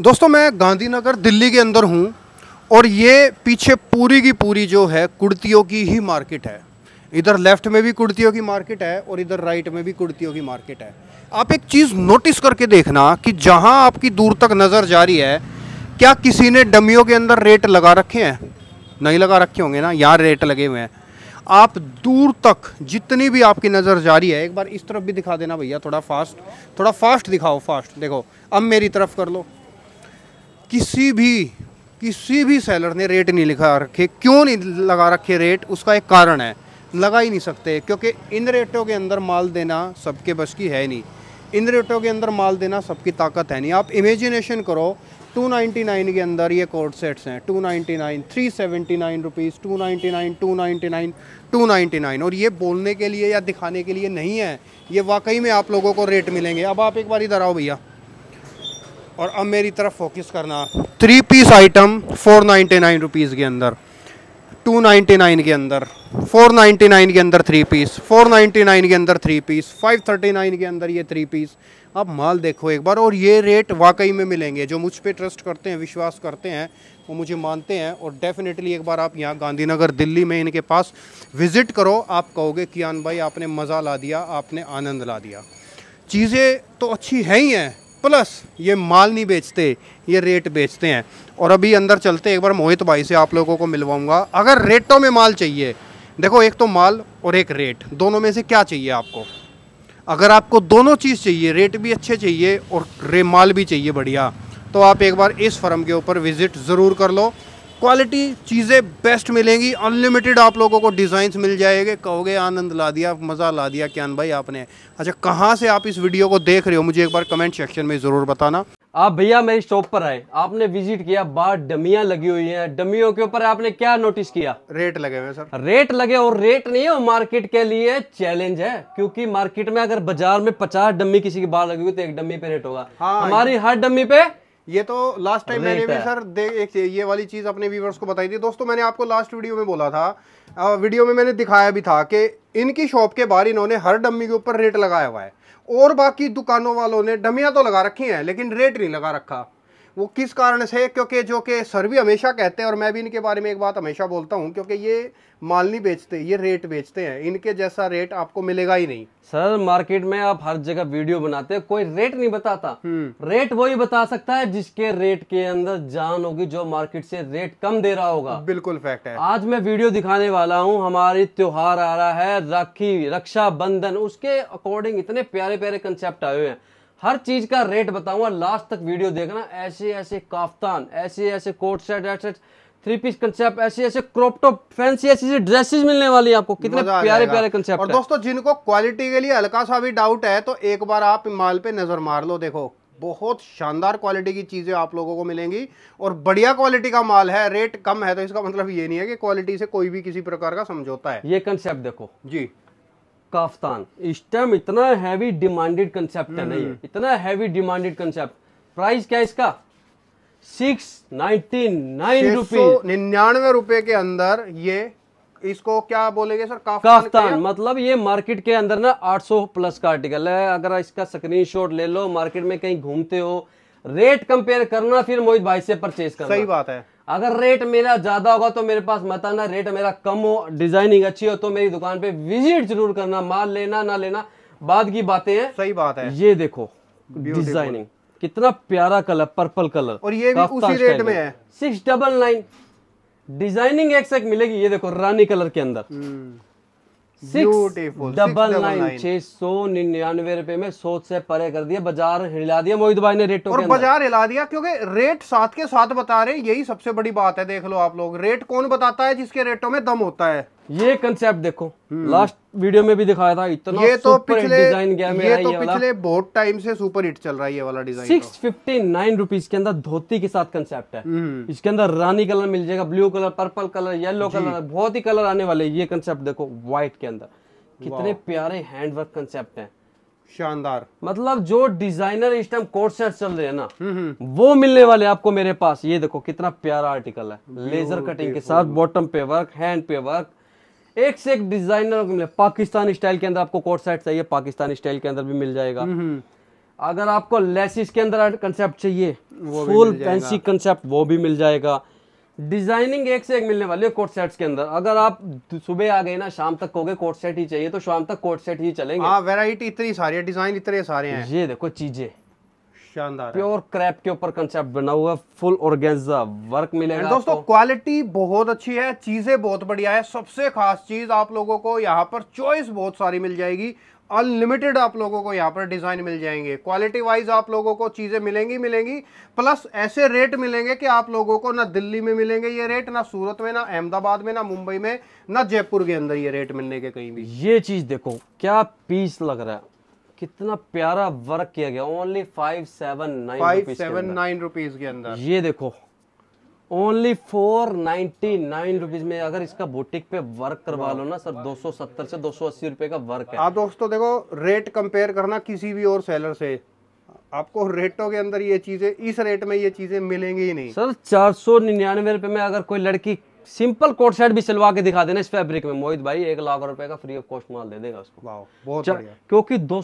दोस्तों मैं गांधीनगर दिल्ली के अंदर हूँ और ये पीछे पूरी की पूरी जो है कुर्तियों की ही मार्केट है इधर लेफ्ट में भी कुर्तियों की मार्केट है और इधर राइट में भी कुर्तियों की मार्केट है आप एक चीज़ नोटिस करके देखना कि जहाँ आपकी दूर तक नज़र जा रही है क्या किसी ने डमियों के अंदर रेट लगा रखे हैं नहीं लगा रखे होंगे ना यहाँ रेट लगे हुए हैं आप दूर तक जितनी भी आपकी नज़र जारी है एक बार इस तरफ भी दिखा देना भैया थोड़ा फास्ट थोड़ा फास्ट दिखाओ फास्ट देखो अब मेरी तरफ कर लो किसी भी किसी भी सेलर ने रेट नहीं लिखा रखे क्यों नहीं लगा रखे रेट उसका एक कारण है लगा ही नहीं सकते क्योंकि इन रेटों के अंदर माल देना सबके बस की है नहीं इन रेटों के अंदर माल देना सबकी ताकत है नहीं आप इमेजिनेशन करो 299 के अंदर ये कोड सेट्स हैं 299, 379 रुपीस, 299, 299, 299 और ये बोलने के लिए या दिखाने के लिए नहीं है ये वाकई में आप लोगों को रेट मिलेंगे अब आप एक बार इधर आओ भैया और अब मेरी तरफ फोकस करना three piece item four ninety nine rupees के अंदर टू नाइन्टी नाइन के अंदर फोर नाइन्टी नाइन के अंदर three piece four ninety nine के अंदर three piece five thirty nine के अंदर ये थ्री पीस आप माल देखो एक बार और ये रेट वाकई में मिलेंगे जो मुझ पर ट्रस्ट करते हैं विश्वास करते हैं वो मुझे मानते हैं और डेफिनेटली एक बार आप यहाँ गांधीनगर दिल्ली में इनके पास विज़िट करो आप कहोगे कियान भाई आपने मज़ा ला दिया आपने आनंद ला दिया चीज़ें तो अच्छी हैं ही हैं प्लस ये माल नहीं बेचते ये रेट बेचते हैं और अभी अंदर चलते एक बार मोहित भाई से आप लोगों को मिलवाऊंगा अगर रेटों में माल चाहिए देखो एक तो माल और एक रेट दोनों में से क्या चाहिए आपको अगर आपको दोनों चीज़ चाहिए रेट भी अच्छे चाहिए और रे माल भी चाहिए बढ़िया तो आप एक बार इस फर्म के ऊपर विज़िट ज़रूर कर लो क्वालिटी चीज़ें बेस्ट मिलेंगी अनलिमिटेड आप लोगों को डिज़ाइंस मिल जाएंगे कहोगे आनंद ला दिया मज़ा ला दिया क्या भाई आपने अच्छा कहाँ से आप इस वीडियो को देख रहे हो मुझे एक बार कमेंट सेक्शन में ज़रूर बताना आप भैया मेरी शॉप पर आए आपने विजिट किया बाहर डमियां लगी हुई हैं डमियों के ऊपर आपने क्या नोटिस किया रेट लगे हुए सर रेट लगे और रेट नहीं है मार्केट के लिए चैलेंज है क्योंकि मार्केट में अगर बाजार में पचास डमी किसी की बाहर लगी हुई तो एक डमी पे रेट होगा हाँ, हमारी हर डमी पे ये तो लास्ट टाइम मैंने भी सर देख एक ये वाली चीज़ अपने व्यूवर्स को बताई थी दोस्तों मैंने आपको लास्ट वीडियो में बोला था वीडियो में मैंने दिखाया भी था कि इनकी शॉप के बाहर इन्होंने हर डम्मी के ऊपर रेट लगाया हुआ है और बाकी दुकानों वालों ने डमियां तो लगा रखी हैं लेकिन रेट नहीं लगा रखा वो किस कारण से क्योंकि जो कि सर भी हमेशा कहते हैं और मैं भी इनके बारे में एक बात हमेशा बोलता हूँ क्योंकि ये माल नहीं बेचते ये रेट बेचते हैं इनके जैसा रेट आपको मिलेगा ही नहीं सर मार्केट में आप हर जगह वीडियो बनाते हैं कोई रेट नहीं बताता रेट हम्म। वही बता सकता है जिसके रेट के अंदर जान होगी जो मार्केट से रेट कम दे रहा होगा बिल्कुल फैक्ट है आज मैं वीडियो दिखाने वाला हूँ हमारी त्योहार आ रहा है राखी रक्षा बंधन उसके अकॉर्डिंग इतने प्यारे प्यारे कंसेप्ट आए हुए हैं हर चीज का रेट बताऊंगा लास्ट तक वीडियो देखना ऐसे ऐसे काफ्तान ऐसे ऐसे कोट सेट ऐसे थ्री पीस कंसेप्ट ऐसे ऐसे क्रोपटॉप फैंसी ऐसी ऐसी ड्रेसेस मिलने वाली है आपको कितने प्यारे प्यारे कंसेप्ट और दोस्तों जिनको क्वालिटी के लिए हल्का सा भी डाउट है तो एक बार आप माल पे नजर मार लो देखो बहुत शानदार क्वालिटी की चीज़ें आप लोगों को मिलेंगी और बढ़िया क्वालिटी का माल है रेट कम है तो इसका मतलब ये नहीं है कि क्वालिटी से कोई भी किसी प्रकार का समझौता है ये कंसेप्ट देखो जी काफ्तान इस टाइम इतना हैवी डिमांडेड कंसेप्ट है नहीं हम्म। इतना हैवी डिमांडेड कंसेप्ट प्राइस क्या इसका सिक्स नाइनटी नाइन रुपीज निन्यानवे रुपए के अंदर ये इसको क्या बोलेंगे सर काफ्तान, काफ्तान मतलब ये मार्केट के अंदर ना 800 प्लस का आर्टिकल है अगर इसका स्क्रीनशॉट ले लो मार्केट में कहीं घूमते हो रेट कंपेयर करना फिर मोहित भाई से परचेज करना सही बात है अगर रेट मेरा ज़्यादा होगा तो मेरे पास मत आना रेट मेरा कम हो डिज़ाइनिंग अच्छी हो तो मेरी दुकान पे विजिट जरूर करना माल लेना ना लेना बाद की बातें हैं सही बात है ये देखो डिजाइनिंग कितना प्यारा कलर पर्पल कलर और ये भी उसी रेट में है सिक्स डबल नाइन डिजाइनिंग एक से एक मिलेगी ये देखो रानी कलर के अंदर हम्म। डबल नाइन छह सौ निन्यानवे रुपए में सोच से परे कर दिया बाजार हिला दिया मोहित भाई ने रेटों और बाजार हिला दिया क्योंकि रेट साथ के साथ बता रहे यही सबसे बड़ी बात है देख लो आप लोग रेट कौन बताता है जिसके रेटों में दम होता है ये कंसेप्ट देखो लास्ट हम्म। वीडियो में भी दिखाया था इतना ये तो पिछले डिजाइन गया ये तो ये पिछले बहुत टाइम से सुपर हिट चल रहा है ये वाला design six fifty nine rupees के अंदर धोती के साथ कंसेप्ट है हम्म। इसके अंदर रानी कलर मिल जाएगा blue colour purple colour yellow colour बहुत ही कलर आने वाले ये कंसेप्ट देखो व्हाइट के अंदर कितने प्यारे हैंडवर्क कंसेप्ट है शानदार मतलब जो डिजाइनर इस टाइम कोर्ट सेट चल रहे हैं ना हम्म, वो मिलने वाले आपको मेरे पास ये देखो कितना प्यारा आर्टिकल है लेजर कटिंग के साथ बॉटम पे वर्क हैंड पे वर्क एक से एक डिजाइनर को मिले पाकिस्तान स्टाइल के अंदर आपको कोट सेट चाहिए पाकिस्तान स्टाइल के अंदर भी मिल जाएगा हम्म। अगर आपको लेसिस के अंदर कंसेप्ट चाहिए फुल फैंसी कंसेप्ट वो भी मिल जाएगा डिजाइनिंग एक से एक मिलने वाली है कोट सेट्स के अंदर अगर आप सुबह आ गए ना शाम तक हो गए कोट सेट ही चाहिए तो शाम तक कोट सेट ही चलेंगे वैरायटी हाँ, इतनी सारी है डिजाइन इतने सारे हैं ये देखो चीजें शानदार प्योर क्रैप के ऊपर कंसेप्ट बना हुआ फुल ऑर्गेन्जा वर्क मिलेगा दोस्तों क्वालिटी बहुत अच्छी है चीजें बहुत बढ़िया है सबसे खास चीज आप लोगों को यहाँ पर चॉइस बहुत सारी मिल जाएगी अनलिमिटेड आप लोगों को यहाँ पर डिज़ाइन मिल जाएंगे क्वालिटी वाइज आप लोगों को चीज़ें मिलेंगी मिलेंगी प्लस ऐसे रेट मिलेंगे कि आप लोगों को ना दिल्ली में मिलेंगे ये रेट ना सूरत में ना अहमदाबाद में ना मुंबई में ना जयपुर के अंदर ये रेट मिलने के कहीं भी ये चीज़ देखो क्या पीस लग रहा है कितना प्यारा वर्क किया गया only five seven nine five seven nine rupees के अंदर ये देखो only four ninety nine rupees में अगर इसका बुटीक पे वर्क करवा लो ना सर 270 से 280 रुपए का वर्क है आप हाँ दोस्तों देखो रेट कंपेयर करना किसी भी और सेलर से आपको रेटों के अंदर ये चीजें इस रेट में ये चीजें मिलेंगी ही नहीं सर चार सौ निन्यानवे रुपए में अगर कोई लड़की सिंपल कोट सेट भी सिलवा के दिखा देना इस फैब्रिक में मोहित भाई एक लाख रुपए का फ्री ऑफ कॉस्ट माल दे देगा उसको बहुत क्योंकि दो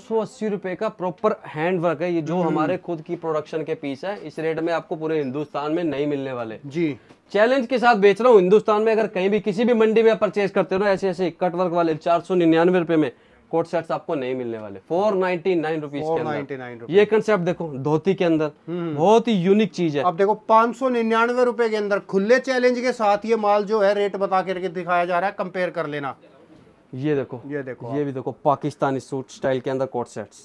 रुपए का प्रॉपर हैंड वर्क है ये जो हम्म। हमारे खुद की प्रोडक्शन के पीस है इस रेट में आपको पूरे हिंदुस्तान में नहीं मिलने वाले जी चैलेंज के साथ बेच रहा हूँ हिंदुस्तान में अगर कहीं भी किसी भी मंडी में परचेज करते हो ऐसे ऐसे कट वर्क वाले चार सौ निन्यानवे रुपए में कोट शर्ट्स आपको नहीं मिलने वाले four ninety nine rupees four ये कंसेप्ट देखो धोती के अंदर हम्म। बहुत ही यूनिक चीज है आप देखो पांच सौ निन्यानवे रुपए के अंदर खुले चैलेंज के साथ ये माल जो है रेट बता करके दिखाया जा रहा है कंपेयर कर लेना ये देखो ये देखो ये भी देखो पाकिस्तानी सूट स्टाइल के अंदर कोट सेट्स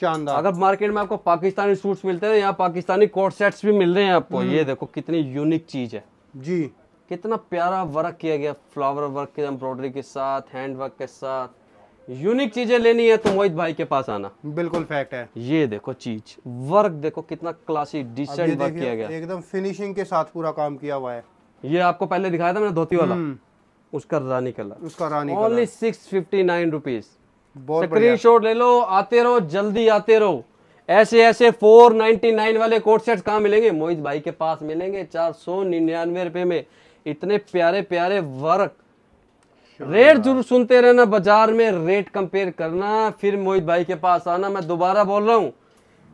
शानदार अगर मार्केट में आपको पाकिस्तानी सूट्स मिलते हैं यहाँ पाकिस्तानी कोट सेट्स भी मिल रहे हैं आपको हम्म। ये देखो कितनी यूनिक चीज है जी कितना प्यारा वर्क किया गया फ्लावर वर्क के एम्ब्रॉयडरी के साथ हैंड वर्क के साथ यूनिक चीजें लेनी है तो मोहित भाई के पास आना बिल्कुल फैक्ट है ये देखो चीज वर्क देखो कितना क्लासी डिसेंट वर्क किया गया एकदम फिनिशिंग के साथ पूरा काम किया हुआ है ये आपको पहले दिखाया था मैंने धोती वाला हम्म। उसका रानी कलर उसका रानी only six fifty nine rupees screenshot ले लो आते रहो जल्दी आते रहो ऐसे ऐसे 499 वाले कोट सेट कहाँ मिलेंगे मोहित भाई के पास मिलेंगे चार सौ निन्यानवे रुपए में इतने प्यारे प्यारे वर्क रेट जरूर सुनते रहना बाजार में रेट कंपेयर करना फिर मोहित भाई के पास आना मैं दोबारा बोल रहा हूँ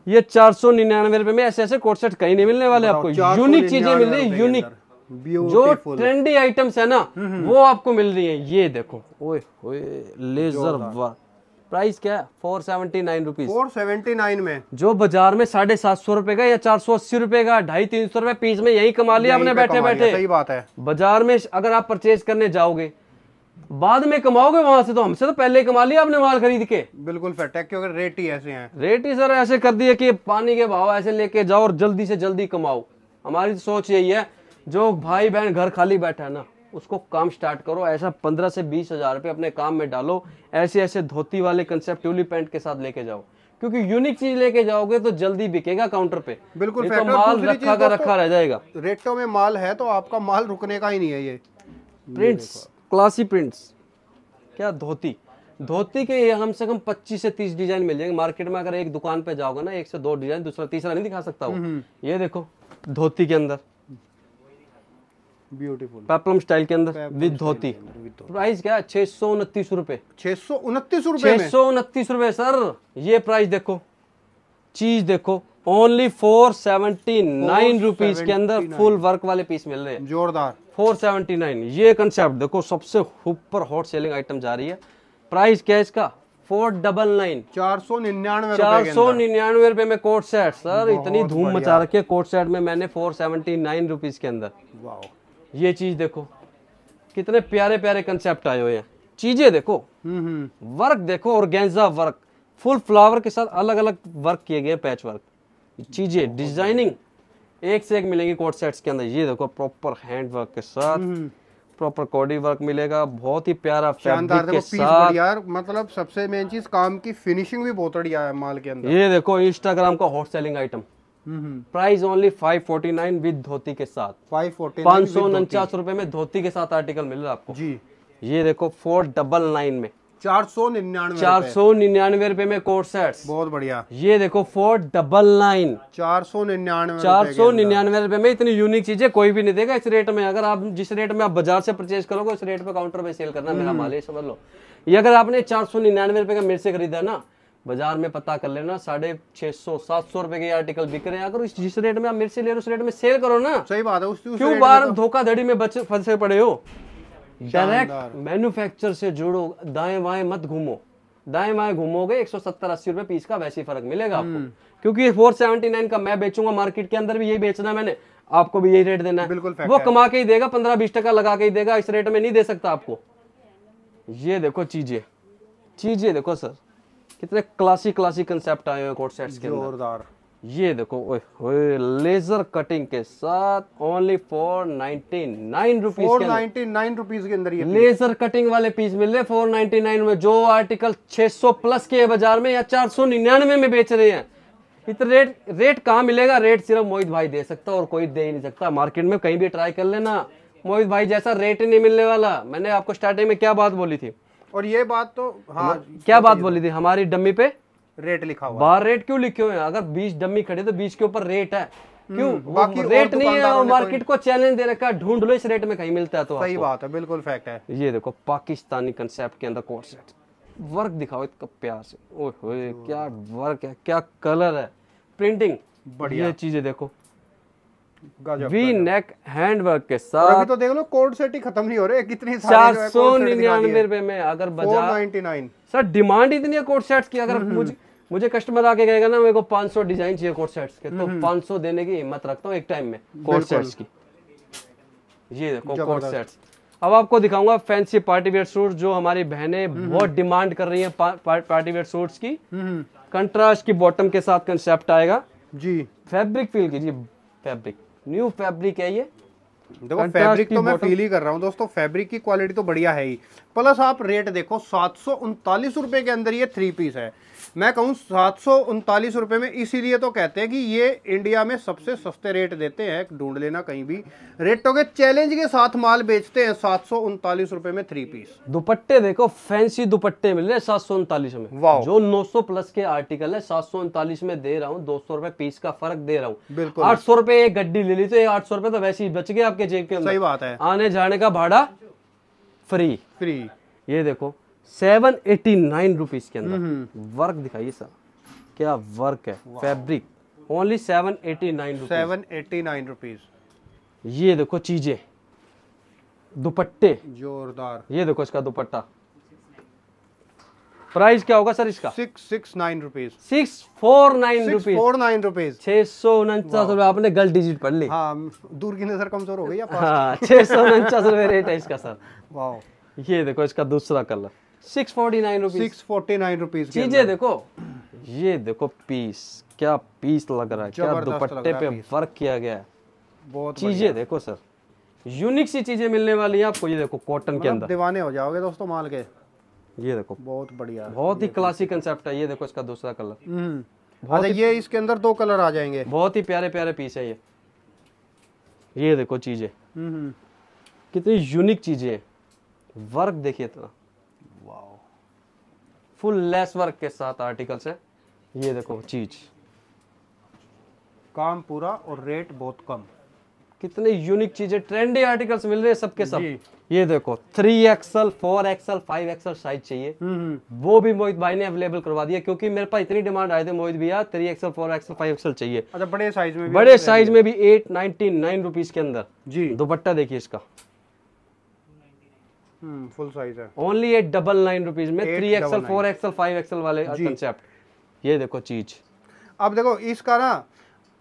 ये चार सौ निन्यानवे रुपए में ऐसे ऐसे कोट सेट कहीं नहीं मिलने वाले आपको यूनिक चीजें मिल रही है यूनिक जो ट्रेंडी आइटम्स है ना हम्म, हम्म। वो आपको मिल रही है ये देखो ओए ओए लेजर वर्क प्राइस क्या है four seventy nine rupees four seventy nine में जो बाजार में साढ़े सात सौ रुपए का या चार सौ अस्सी रुपए का ढाई तीन सौ रुपए पीस में यही कमा लिया आपने बैठे बैठे सही बात है बाजार में अगर आप परचेज करने जाओगे बाद में कमाओगे वहां से तो हमसे तो पहले कमा लिया आपने माल खरीद के बिल्कुल फिर है क्योंकि रेट ही ऐसे हैं रेट ही सर ऐसे कर दिए कि पानी के भाव ऐसे लेके जाओ और जल्दी से जल्दी कमाओ हमारी तो सोच यही है जो भाई बहन घर खाली बैठा है ना उसको काम स्टार्ट करो ऐसा पंद्रह से बीस हजार रुपये अपने काम में डालो ऐसे ऐसे धोती वाले कंसेप्ट ट्यूली पैंट के साथ लेके जाओ क्योंकि यूनिक चीज लेके जाओगे तो जल्दी बिकेगा काउंटर पे बिल्कुल तो माल रखा का रखा रह जाएगा रेटों तो में माल है तो आपका माल रुकने का ही नहीं है ये प्रिंट्स क्लासी प्रिंट्स क्या धोती धोती के ये हम से कम 25 से 30 डिजाइन मिल जाएंगे मार्केट में अगर एक दुकान पे जाओगे ना एक से दो डिजाइन दूसरा तीसरा नहीं दिखा सकता हूँ हम्म, हम्म। ये देखो धोती के अंदर ब्यूटीफुल पेपलम स्टाइल के अंदर विद धोती प्राइस क्या छह सौ उनतीस रूपए छह सौ उनतीस रूपए छह सौ उनतीस रूपए सर ये प्राइस देखो चीज देखो only four seventy nine rupees के अंदर फुल वर्क वाले पीस मिल रहे हैं जोरदार 479 ये कंसेप्ट देखो सबसे ऊपर हॉट सेलिंग आइटम जा रही है प्राइस क्या है इसका फोर डबल नाइन चार सौ निन्यानवे चार सौ निन्यानवे रुपए में कोट सेट सर इतनी धूम मचा रखी है कोट सेट में मैंने फोर सेवेंटी नाइन रुपीज के अंदर ये चीज देखो कितने प्यारे प्यारे कंसेप्ट आए हुए हैं चीजें देखो वर्क हम्म, हम्म। देखो और गेंजा वर्क फुल फ्लावर के साथ अलग अलग वर्क किए गए पैच वर्क चीजें डिजाइनिंग एक से एक मिलेंगे कोट सेट्स के अंदर ये देखो प्रॉपर हैंड वर्क के साथ प्रॉपर कॉडी वर्क मिलेगा बहुत ही प्यारा शानदार के साथ यार मतलब सबसे मेन चीज काम की फिनिशिंग भी बहुत बढ़िया है माल के अंदर ये देखो इंस्टाग्राम का hot selling item price only 549 with धोती के साथ 549 पाँच सौ उनचास रूपए में धोती के साथ आर्टिकल मिल रहा है आपको जी ये देखो फोर डबल नाइन में चार सौ निन्यानवे चार सौ निन्यानवे रूपए में कोट सेट बहुत बढ़िया ये देखो फोर डबल नाइन चार सौ निन्यानवे चार सौ निन्यानवे रूपए में इतनी यूनिक चीजें कोई भी नहीं देगा इस रेट में अगर आप जिस रेट में आप बाजार से परचेज करोगे उस रेट पे काउंटर पे सेल करना मेरा हम्म। माल समझ लो ये अगर आपने चार सौ निन्यानवे रूपए का मेरे से खरीदा ना बाजार में पता कर लेना साढ़े छह सौ सात सौ रुपए के आर्टिकल बिक रहे हैं अगर उस जिस रेट में आप मेरे से ले रहे हो उस रेट में सेल करो ना सही बात है उस क्यों बार तो- धोखाधड़ी में बच फंसे पड़े हो डायरेक्ट मैन्युफैक्चर से जुड़ो दाएं बाएं मत घूमो दाएं बाएं घूमोगे एक सौ सत्तर अस्सी रुपए पीस का वैसे फर्क मिलेगा आपको हम्म। क्योंकि फोर सेवेंटी नाइन का मैं बेचूंगा मार्केट के अंदर भी यही बेचना मैंने आपको भी यही रेट देना है बिल्कुल वो कमा के ही देगा पंद्रह बीस टका लगा के ही देगा इस रेट में नहीं दे सकता आपको ये देखो चीजें चीजें देखो सर कितने क्लासिक क्लासिक कंसेप्ट आए हुए कोर्ट सेट्स के अंदर ये देखो ओए लेजर कटिंग के साथ only four ninety nine rupees four ninety nine rupees के अंदर ये लेजर कटिंग वाले पीस मिल रहे फोर नाइनटी नाइन में जो आर्टिकल 600 प्लस के बाजार में या चार सौ निन्यानवे में बेच रहे हैं इतना रेट रेट कहाँ मिलेगा रेट सिर्फ मोहित भाई दे सकता और कोई दे ही नहीं सकता मार्केट में कहीं भी ट्राई कर लेना मोहित भाई जैसा रेट ही नहीं मिलने वाला मैंने आपको स्टार्टिंग में क्या बात बोली थी और ये बात तो हाँ क्या बात बोली थी हमारी डम्मी पे रेट लिखा हुआ बार रेट क्यों लिखे हुए हैं अगर बीस डमी खड़े तो बीस के ऊपर रेट है हम्म, क्यों बाकी रेट नहीं है और मार्केट को चैलेंज दे रखा है ढूंढ लो इस रेट में कहीं मिलता है तो सही बात है बिल्कुल फैक्ट है ये देखो पाकिस्तानी कंसेप्ट के अंदर कोर्सेट वर्क दिखाओ इतना प्यार से ओए क्या वर्क है क्या कलर है प्रिंटिंग बढ़िया चीजें देखो वी नेक हैंड वर्क के साथ अभी तो देख लो कोड सेट ही खत्म नहीं हो रहे कितने चार सौ निन्यानवे रुपए में अगर बाजार सर डिमांड इतनी है कोड सेट्स की अगर हम्म, हम्म। मुझे मुझे कस्टमर आके कहेगा ना मेरे को 500 डिजाइन चाहिए कोर्ट सेट्स के तो 500 हम्म, हम्म। देने की हिम्मत रखता हूँ एक टाइम में कोर्ट सेट्स की ये देखो कोर्ट सेट्स अब आपको दिखाऊंगा फैंसी पार्टी वेयर सूट जो हमारी बहनें हम्म, बहुत डिमांड कर रही हैं पार्टी वेयर सूट्स की कंट्रास्ट की बॉटम के साथ कंसेप्ट आएगा जी फैब्रिक फील कीजिए फैब्रिक न्यू फैब्रिक है ये देखो फैब्रिक तो मैं फील ही कर रहा हूँ दोस्तों फैब्रिक की क्वालिटी तो बढ़िया है ही प्लस आप रेट देखो सात सौ उनतालीस रुपये के अंदर ये थ्री पीस है मैं कहूँ सात सौ उनतालीस रुपये में इसीलिए तो कहते हैं कि ये इंडिया में सबसे सस्ते रेट देते हैं ढूंढ लेना कहीं भी रेटों के चैलेंज के साथ माल बेचते हैं सात सौ उनतालीस रुपये में थ्री पीस दुपट्टे देखो फैंसी दुपट्टे मिल रहे सात सौ उनतालीस में वाह जो नौ सौ प्लस के आर्टिकल है सात सौ उनतालीस में दे रहा हूँ दो सौ रुपए पीस का फर्क दे रहा हूँ बिल्कुल आठ सौ रुपए एक गड्डी ले ली तो आठ सौ रुपए तो वैसे ही बच गए आपके जेब के अंदर सही बात है आने जाने का भाड़ा फ्री फ्री ये देखो सेवन एटी नाइन रुपीज के अंदर हम्म। वर्क दिखाइए सर क्या वर्क है fabric only seven eighty nine seven eighty nine rupees ये देखो चीजें दुपट्टे जोरदार ये देखो इसका दुपट्टा प्राइस क्या होगा सर इसका six six nine rupees six four nine rupees four nine rupees छह सौ उनचास रूपए आपने गलत डिजिट पढ़ ली हाँ दूर की नजर कमजोर हो गई हाँ, छह सौ उनचास रूपए रेट है इसका सर वाह ये देखो इसका दूसरा colour six forty nine rupees six forty nine rupees चीजें देखो ये देखो पीस क्या पीस लग रहा है क्या दुपट्टे पे वर्क किया गया है चीजें देखो सर यूनिक सी चीजें मिलने वाली है आपको ये देखो कॉटन के मतलब अंदर दीवाने हो जाओगे दोस्तों माल के ये देखो बहुत बढ़िया बहुत ही क्लासिक कंसेप्ट है ये देखो इसका दूसरा कलर हम्म। अच्छा ये इसके अंदर दो कलर आ जाएंगे बहुत ही प्यारे प्यारे पीस है ये ये देखो चीजें हम्म, हम्म। कितनी यूनिक चीजें हैं वर्क देखिए इतना वाओ फुल लेस वर्क के साथ आर्टिकल्स है ये देखो चीज काम पूरा और रेट बहुत कम कितने यूनिक चीजें ट्रेंडी आर्टिकल्स मिल रहे हैं सबके सब ये देखो three XL four XL five XL size चाहिए हम्म, हम्म। वो भी मोहित भाई ने अवेलेबल करवा दिया क्योंकि मेरे पास इतनी डिमांड आए थे मोहित भैया three XL four XL five XL चाहिए अच्छा बड़े साइज में बड़े साइज में भी एट नाइनटी नाइन रुपीज के अंदर जी दुपट्टा देखिए इसका फुल हम्म, साइज है only eight double nine rupees में three XL four XL five XL वाले कंसेप्ट ये देखो चीज अब देखो इसका ना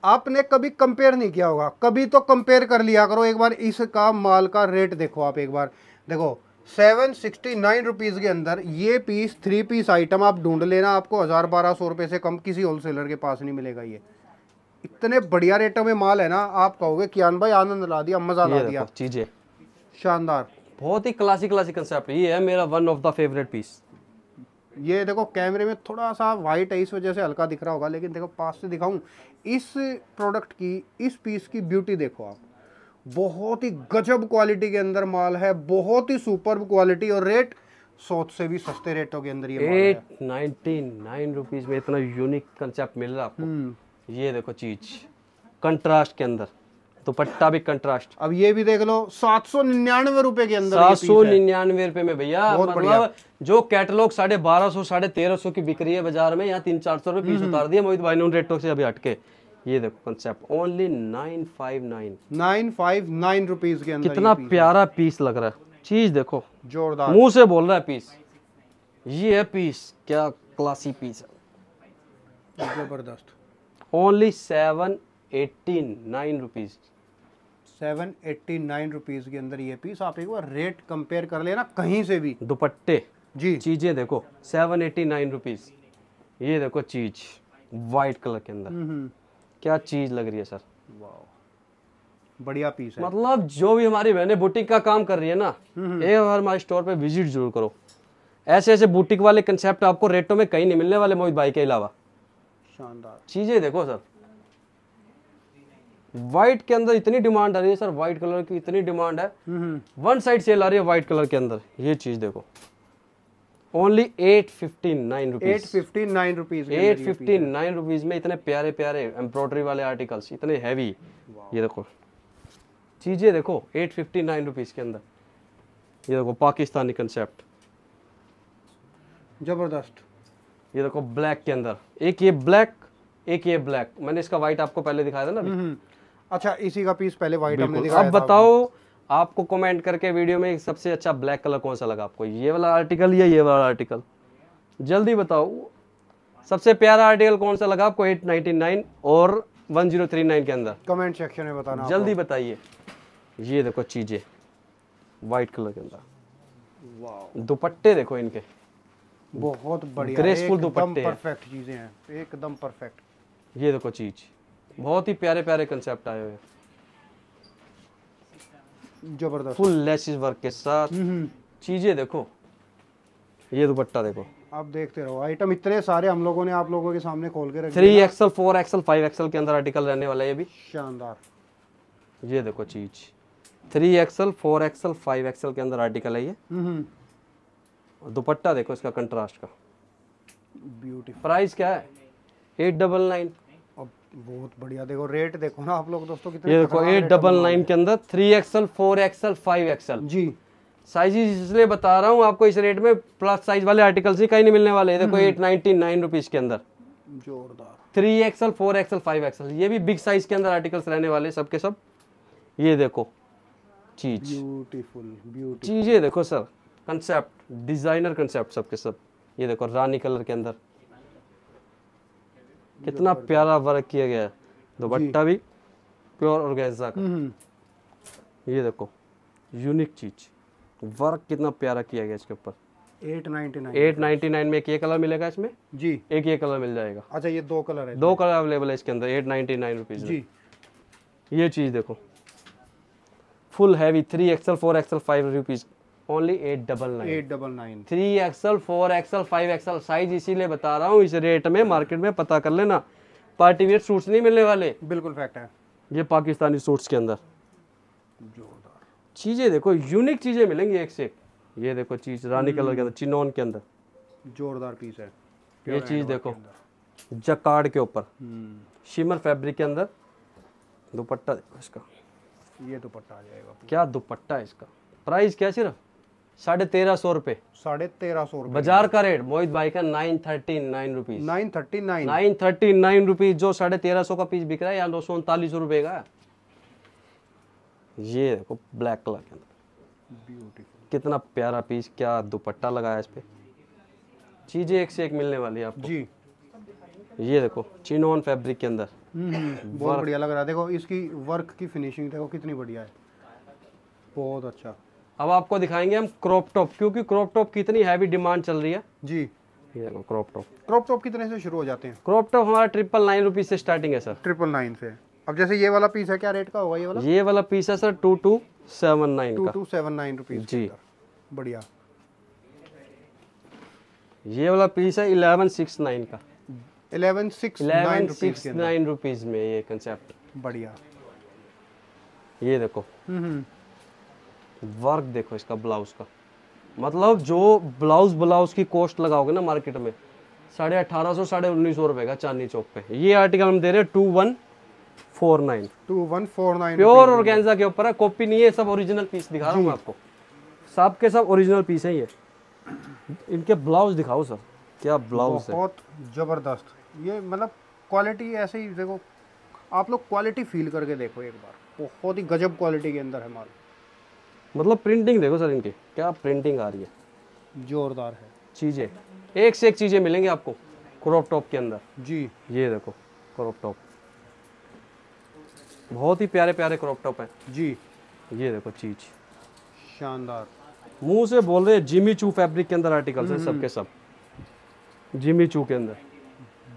आपने कभी कंपेयर नहीं किया होगा कभी तो कंपेयर कर लिया करो एक बार इसका माल का रेट देखो आप एक बार देखो सेवन सिक्सटी नाइन रुपीज़ के अंदर ये पीस थ्री पीस आइटम आप ढूंढ लेना आपको हज़ार बारह सौ रुपये से कम किसी होलसेलर के पास नहीं मिलेगा ये इतने बढ़िया रेटों में माल है ना आप कहोगे कियान भाई आनंद ला दिया मज़ा ला दिया चीज़ें शानदार बहुत ही क्लासिक क्लासिक कंसेप्ट ये है मेरा one of the favourite piece ये देखो कैमरे में थोड़ा सा वाइट है इस वजह से हल्का दिख रहा होगा लेकिन देखो पास से दिखाऊं इस प्रोडक्ट की इस पीस की ब्यूटी देखो आप बहुत ही गजब क्वालिटी के अंदर माल है बहुत ही सुपर क्वालिटी और रेट सौत से भी सस्ते रेटों के अंदर ये एट नाइनटी नाइन रुपीज में इतना यूनिक कंसेप्ट मिल रहा है आपको हम्म। ये देखो चीज कंट्रास्ट के अंदर दुपट्टा भी कंट्रास्ट अब ये भी देख लो सात सौ निन्यानवे रुपए के अंदर सात सौ निन्यानवे रुपए में भैया मतलब जो कैटलॉग साढ़े बारह सौ साढ़े तेरह सौ की बिक्री है बाजार में यहाँ तीन चार सौ रुपए पीस हम्म। उतार दिया मोहित भाई ने रेटों से अभी हटके ये देखो concept only nine five nine nine five nine rupees के अंदर कितना प्यारा पीस लग रहा है चीज देखो जोरदार मुंह से बोल रहा है पीस ये है पीस क्या क्लासी पीस है जबरदस्त only seven eighty nine rupees seven eighty nine rupees के अंदर ये पीस आप एक बार रेट कंपेयर कर लेना कहीं से भी दुपट्टे जी चीज़ें देखो सेवन एट्टी नाइन रुपीज़ ये देखो चीज वाइट कलर के अंदर हम्म, हम्म। क्या चीज़ लग रही है सर बढ़िया पीस है मतलब जो भी हमारी बहने बुटीक का काम कर रही है ना हम्म, एक बार हमारे स्टोर पे विजिट जरूर करो ऐसे ऐसे बुटीक वाले कंसेप्ट आपको रेटों में कहीं नहीं मिलने वाले मोहित भाई के अलावा शानदार चीज़ें देखो सर व्हाइट के अंदर इतनी डिमांड आ रही है सर व्हाइट कलर की इतनी डिमांड है वन साइड सेल आ रही है व्हाइट कलर के अंदर ये चीज देखो only eight fifty nine rupees eight fifty nine rupees eight fifty nine rupees में इतने प्यारे प्यारे एम्ब्रॉयडरी वाले आर्टिकल्स इतने हैवी ये देखो चीजें देखो एट फिफ्टी नाइन रुपीज के अंदर ये देखो पाकिस्तानी कंसेप्ट जबरदस्त ये देखो ब्लैक के अंदर एक ये ब्लैक एक ये ब्लैक मैंने इसका व्हाइट आपको पहले दिखाया था ना अच्छा इसी का पीस पहले व्हाइट हमने दिखाया अब बताओ आपको कमेंट करके वीडियो में सबसे अच्छा ब्लैक कलर कौन सा लगा आपको ये वाला आर्टिकल या ये वाला आर्टिकल जल्दी बताओ सबसे प्यारा आर्टिकल कौन सा लगा आपको 899 और 1039 के अंदर कमेंट सेक्शन में बताना जल्दी बताइए ये देखो चीजें वाइट कलर के अंदर दुपट्टे देखो इनके बहुत बढ़िया ग्रेसफुल दुपट्टे परफेक्ट चीजें हैं एकदम परफेक्ट ये देखो चीज़ बहुत ही प्यारे प्यारे कंसेप्ट आए हुए जबरदस्त फुल लेसिस वर्क के साथ हम्म, हम्म। चीजें देखो ये दुपट्टा देखो आप देखते रहो आइटम इतने सारे हम लोगों ने आप लोगों के सामने खोल के three XL four XL five XL के अंदर आर्टिकल रहने वाला है ये भी शानदार ये देखो चीज three XL four XL five XL के अंदर आर्टिकल है ये हम्म, दुपट्टा देखो इसका कंट्रास्ट का ब्यूटी प्राइस क्या है एट डबल नाइन बहुत बढ़िया देखो रेट देखो ना आप लोग दोस्तों कितने ये देखो एट डबल नाइन के अंदर three XL four XL five XL जी साइजेस इसलिए बता रहा हूँ आपको इस रेट में प्लस साइज वाले आर्टिकल ही कहीं नहीं मिलने वाले देखो एट नाइनटी नाइन रुपीज के अंदर जोरदार three XL four XL five XL ये भी बिग साइज के अंदर आर्टिकल्स रहने वाले सबके सब ये देखो चीज ब्यूटीफुल ब्यूटी चीज ये देखो सर कंसेप्ट डिजाइनर कंसेप्ट सबके सब ये देखो रानी कलर के अंदर कितना प्यारा वर्क किया गया है दुपट्टा भी प्योर और का हम्म, हम्म। ये देखो यूनिक चीज वर्क कितना प्यारा किया गया इसके ऊपर 899 899 में एक ये कलर मिलेगा इसमें जी एक ये कलर मिल जाएगा अच्छा ये दो कलर है दो कलर अवेलेबल है इसके अंदर एट नाइनटी नाइन रुपीज जी ये चीज देखो full heavy three XL four XL five rupees only eight double nine eight double nine three XL four XL five XL size इसीलिए बता रहा हूँ इस रेट में मार्केट में पता कर लेना पार्टी वेयर सूट्स नहीं मिलने वाले बिल्कुल फैक्ट है ये पाकिस्तानी सूट्स के अंदर चीज़ें देखो यूनिक चीज़ें मिलेंगी एक से ये देखो चीज़ रानी कलर के अंदर चिनोन हम्म। के अंदर जोरदार पीस है ये चीज़ देखो जकार्ड के ऊपर शिमर हम्म। फैब्रिक के अंदर दुपट्टा देखो इसका ये दुपट्टा आ जाएगा क्या दुपट्टा है इसका प्राइस क्या सिर्फ साढ़े तेरह सौ रुपए साढ़े तेरह सौ बाजार का रेट मोहित भाई का nine thirty nine rupees nine thirty nine nine thirty nine rupees जो साढ़े तेरह सौ का पीस बिक रहा है यहाँ दो सौ उनतालीस रुपए का ये देखो ब्लैक कलर के अंदर कितना प्यारा पीस क्या दुपट्टा लगाया इस पे चीजें एक से एक मिलने वाली है आपको जी ये देखो चिनोन फैब्रिक के अंदर हम्म, हम्म, बहुत बढ़िया लग रहा है देखो इसकी वर्क की फिनिशिंग देखो कितनी बढ़िया है बहुत अच्छा अब आपको दिखाएंगे हम क्रॉप टॉप क्योंकि क्रॉप टॉप की इतनी हैवी डिमांड चल रही है जी क्रॉप टॉप क्रॉप टॉप कितने से शुरू हो जाते हैं क्रॉप टॉप हमारा ट्रिपल नाइन रुपीज से स्टार्टिंग है सर ट्रिपल नाइन से अब जैसे ये वाला पीस है क्या रेट का होगा ये वाला ये वाला पीस है sir two two seven nine two two seven nine rupees जी बढ़िया ये वाला पीस है इलेवन सिक्स नाइन का eleven six eleven six nine rupees में ये कंसेप्ट बढ़िया ये देखो हम्म, हम्म। वर्क देखो इसका ब्लाउज का मतलब जो ब्लाउज ब्लाउज की कॉस्ट लगाओगे ना मार्केट में साढ़े अठारह सौ साढ़े उन्नीस सौ रुपए का चांदनी चौक पे ये आर्टिकल हम दे रहे हैं two one four nine two one four nine pure organza के ऊपर है कॉपी नहीं है सब ओरिजिनल पीस दिखा रहा हूँ आपको सब के सब ओरिजिनल पीस है ये इनके ब्लाउज दिखाओ सर क्या ब्लाउज है बहुत जबरदस्त ये मतलब क्वालिटी ऐसे ही देखो आप लोग क्वालिटी फील करके देखो एक बार बहुत ही गजब क्वालिटी के अंदर है माल मतलब प्रिंटिंग देखो सर इनकी क्या प्रिंटिंग आ रही है जोरदार है चीज़ें एक से एक चीज़ें मिलेंगी आपको क्रॉप टॉप के अंदर जी ये देखो क्रॉप टॉप बहुत ही प्यारे प्यारे क्रॉप टॉप हैं जी ये देखो चीज शानदार मुंह से बोल रहे जिमी चू फैब्रिक के अंदर आर्टिकल है हम्म। सब के सब जिमी चू के अंदर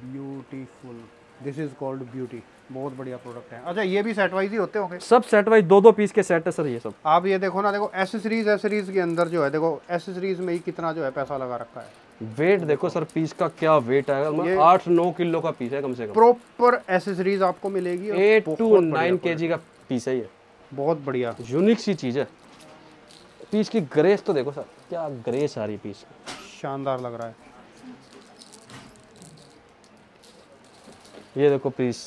beautiful this is called beauty बहुत बढ़िया प्रोडक्ट है अच्छा ये भी सेट वाइज ही होते होंगे सब सेट वाइज दो दो पीस के सेट है सर ये सब आप ये देखो ना देखो एसेसरीज एसेसरीज के अंदर जो है देखो एसेसरीज में ही कितना जो है पैसा लगा रखा है वेट देखो सर पीस का क्या वेट है मतलब आठ नौ किलो का पीस है कम से कम प्रॉपर एसेसरीज आपको मिलेगी एट टू नाइन के जी का पीस है ये बहुत बढ़िया यूनिक सी चीज़ है पीस की ग्रेस तो देखो सर क्या ग्रेस आ रही है पीस शानदार लग रहा है ये देखो piece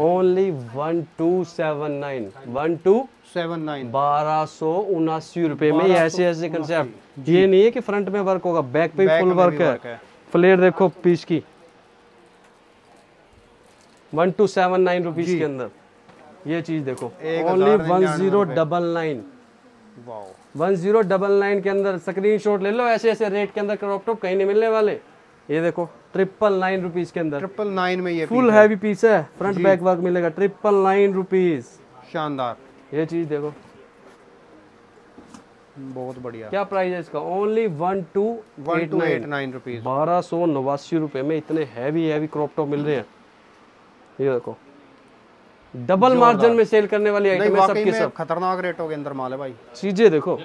only one two seven nine one two seven nine बारह सौ उनासी रुपए में ऐसे ऐसे कंसेप्ट ये नहीं है कि फ्रंट में वर्क होगा बैक पे फुल वर्क है फ्लेयर देखो पीस की one two seven nine rupees के अंदर ये चीज देखो only one zero double nine one zero double nine के अंदर स्क्रीन शॉट ले लो ऐसे ऐसे रेट के अंदर क्रॉपटॉप कहीं नहीं मिलने वाले ये देखो ट्रिपल नाइन रुपीज के अंदर ट्रिपल नाइन में ये फुल हैवी पीस है फ्रंट बैक वर्क मिलेगा ट्रिपल नाइन रुपीज शानदार ये चीज देखो बहुत बढ़िया क्या प्राइस है इसका only one two one two eight nine rupees बारह सौ नवासी रुपए में इतने हैवी हैवी क्रॉप टॉप मिल रहे हैं ये देखो डबल मार्जिन में सेल करने वाली आइटम है सबके सब खतरनाक रेटों के अंदर माल है भाई चीजें देखो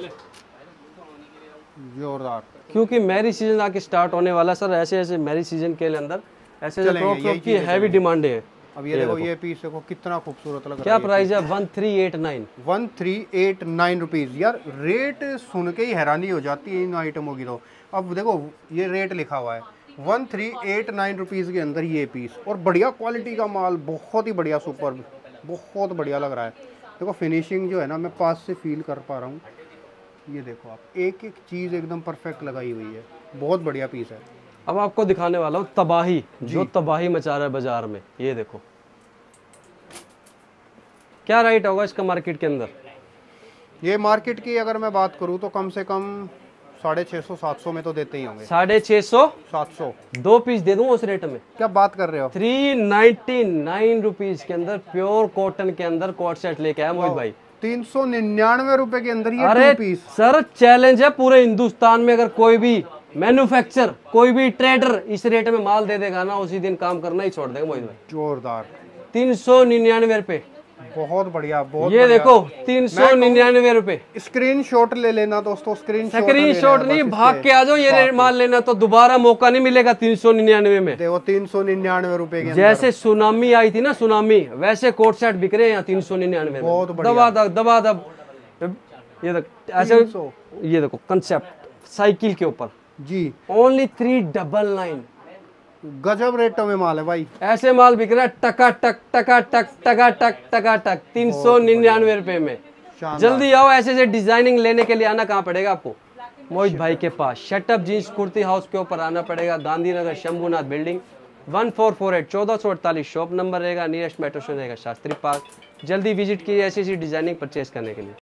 जोरदार क्योंकि मैरिज सीजन आके स्टार्ट होने वाला सर ऐसे ऐसे मैरिज सीजन के अंदर ऐसे ऐसे क्रॉप क्रॉप की हैवी डिमांड है अब ये, देखो ये पीस देखो कितना खूबसूरत लग क्या प्राइस है one three eight nine one three eight nine rupees यार रेट सुन के ही हैरानी हो जाती है इन आइटमों की तो अब देखो ये रेट लिखा हुआ है one three eight nine rupees के अंदर ये पीस और बढ़िया क्वालिटी का माल बहुत ही बढ़िया सुपर बहुत बढ़िया लग रहा है देखो फिनिशिंग जो है ना मैं पास से फील कर पा रहा हूँ ये देखो आप एक एक चीज़ एकदम परफेक्ट लगाई हुई है बहुत बढ़िया पीस है अब आपको दिखाने वाला हूँ तबाही जो तबाही मचा रहा है बाजार में ये देखो क्या राइट होगा इसका मार्केट के अंदर ये मार्केट की अगर मैं बात करूँ तो कम से कम साढ़े छह सौ सात सौ में तो देते ही होंगे साढ़े छह सौ सात सौ दो पीस दे दूंगा उस रेट में क्या बात कर रहे हो थ्री नाइनटी नाइन रुपीज के अंदर प्योर कॉटन के अंदर कॉट सेट लेके आया मोहित भाई तीन सौ निन्यानवे रूपए के अंदर अरे पीस सर चैलेंज है पूरे हिंदुस्तान में अगर कोई भी मैन्युफैक्चर कोई भी ट्रेडर इस रेट में माल दे देगा ना उसी दिन काम करना ही छोड़ देगा मोहित भाई जोरदार तीन सौ निन्यानवे रुपए बहुत बढ़िया बहुत ये देखो तीन सौ निन्यानवे रूपए स्क्रीन शॉट ले लेना दोस्तों स्क्रीन स्क्रीन शॉट नहीं भाग के आ जाओ ये माल लेना तो दोबारा मौका नहीं मिलेगा तीन सौ निन्यानवे में देखो तीन सौ निन्यानवे रूपए जैसे सुनामी आई थी ना सुनामी वैसे कोट सेट बिक रहे हैं यहाँ तीन सौ निन्यानवे बहुत दबा दब दबा दब ये देखो ऐसे ये देखो कंसेप्ट साइकिल के ऊपर जी ओनली थ्री डबल नाइन गजब रेटों में माल है भाई ऐसे माल बिक रहा है टका टक टका टक टका टक टका टक तीन सौ निन्यानवे रुपए में जल्दी आओ ऐसे ऐसे डिजाइनिंग लेने के लिए आना कहाँ पड़ेगा आपको मोहित भाई के पास शटअप जींस कुर्ती हाउस के ऊपर आना पड़ेगा Gandhinagar Shambhunath building one four four eight चौदह सौ अड़तालीस शॉप नंबर रहेगा नियरेस्ट मेट्रो स्टेशन रहेगा शास्त्री पार्क जल्दी विजिट कीजिए ऐसी ऐसी डिजाइनिंग परचेज करने के लिए